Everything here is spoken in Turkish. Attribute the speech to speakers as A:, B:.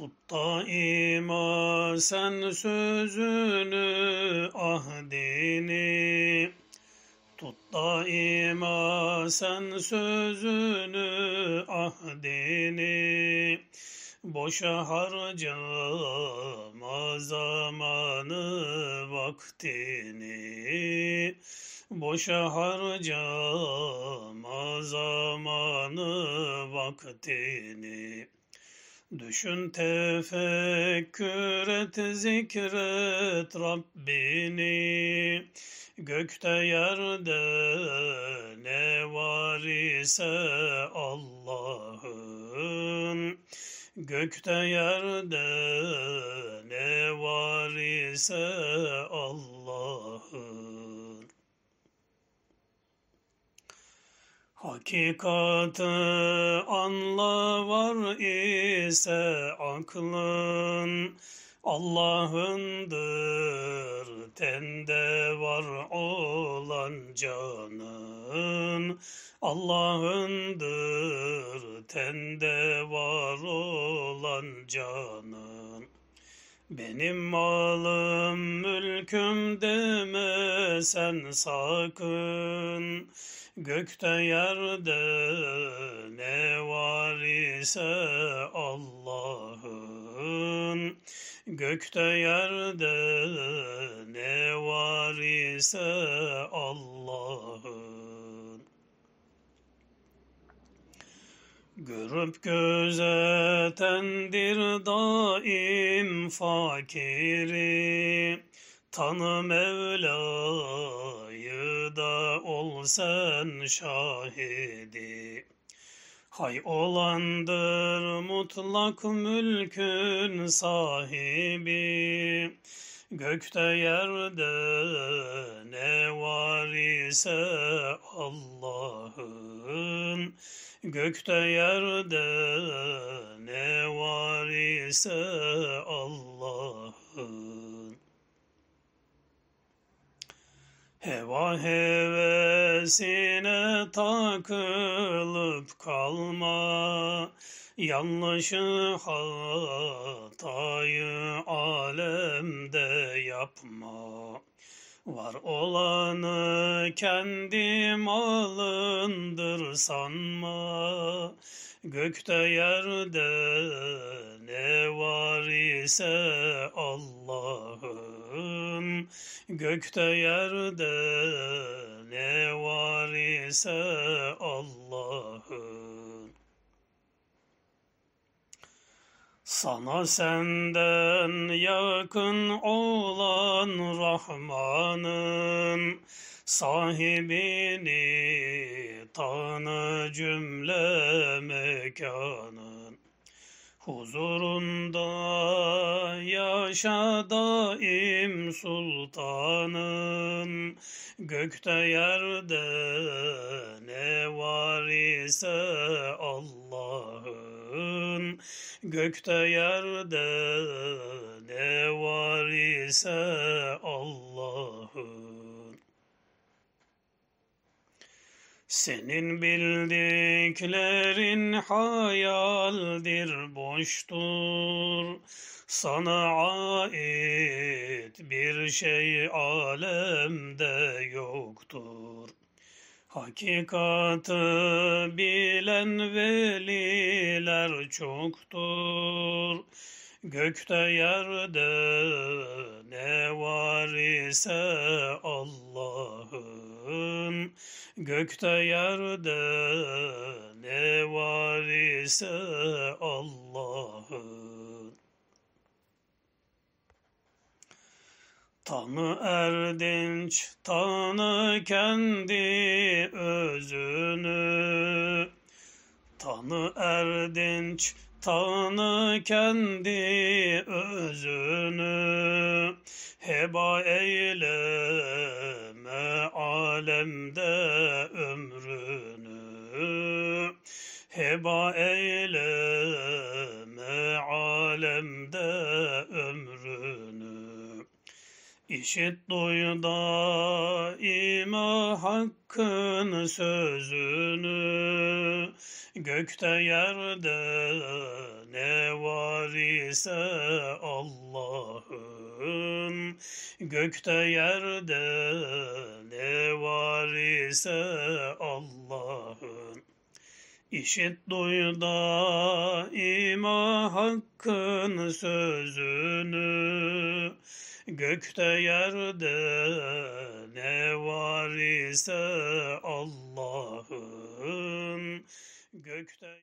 A: Tut daima sen sözünü ahdini Tut daima sen sözünü ahdini Boşa harcama zamanı vaktini Boşa harcama zamanı vaktini Düşün tefekkür et zikret Rabbini Gökte yerde ne var ise Allah'ın Gökte yerde ne var ise Allah. Hakikatı anla var ise aklın Allah'ındır. Tende var olan canın Allah'ındır. Tende var olan canın benim malım mülküm deme sen sakın Gökte yerde ne var ise Allah'ın Gökte yerde ne var ise Allah'ın Görüp gözetendir daim fakiri Tanı Mevla'yı da ol sen şahidi Hay olandır mutlak mülkün sahibi Gökte yerde ne var ise Allah'ın Gökte yerde ne var ise Allah'ın. Heva hevesine takılıp kalma, Yanlışı hatayı alemde yapma. Var olanı kendi malındır sanma, Gökte yerde ne var ise Allah'ın, Gökte yerde ne var ise Allah. Sana senden yakın olan Rahman'ın sahibini tanı cümle mekanın. Huzurunda yaşa daim sultanın Gökte yerde ne var ise Allah Gökte yerde ne var ise Allah'ın. Senin bildiklerin hayaldir, boştur. Sana ait bir şey alemde yoktur. Hakikatı bilen veliler çoktur. Gökte yerde ne var ise Allah'ın Gökte yerde ne var ise Allah'ın Tanı erdinç, tanı kendi özünü. Tanı erdinç, tanı kendi özünü. Heba eyleme alemde ömrünü. Heba eyleme alemde ömrünü. İşit duyda daima hakkın sözünü, Gökte yerde ne var ise Allah'ın, Gökte yerde ne var ise Allah'ın. İşit duyda daima hakkın sözünü, Gökte yerde ne var ise Allah'ın gökte